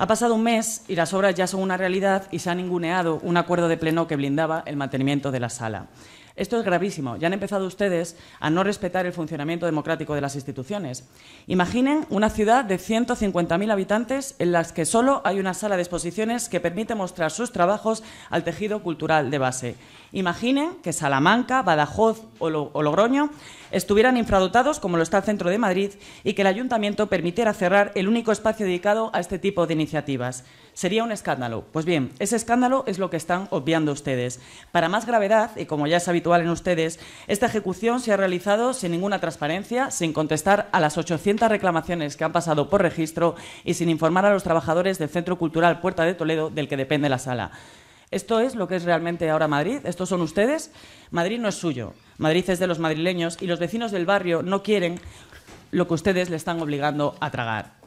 Ha pasado un mes y las obras ya son una realidad y se ha ninguneado un acuerdo de pleno que blindaba el mantenimiento de la sala. Esto es gravísimo. Ya han empezado ustedes a no respetar el funcionamiento democrático de las instituciones. Imaginen una ciudad de 150.000 habitantes en las que solo hay una sala de exposiciones que permite mostrar sus trabajos al tejido cultural de base. Imaginen que Salamanca, Badajoz o, Logroño estuvieran infradotados como lo está el centro de Madrid y que el ayuntamiento permitiera cerrar el único espacio dedicado a este tipo de iniciativas. Sería un escándalo. Pues bien, ese escándalo es lo que están obviando ustedes. Para más gravedad, y como ya es habitual en ustedes, esta ejecución se ha realizado sin ninguna transparencia, sin contestar a las 800 reclamaciones que han pasado por registro y sin informar a los trabajadores del Centro Cultural Puerta de Toledo del que depende la sala. Esto es lo que es realmente ahora Madrid, estos son ustedes. Madrid no es suyo, Madrid es de los madrileños y los vecinos del barrio no quieren lo que ustedes le están obligando a tragar.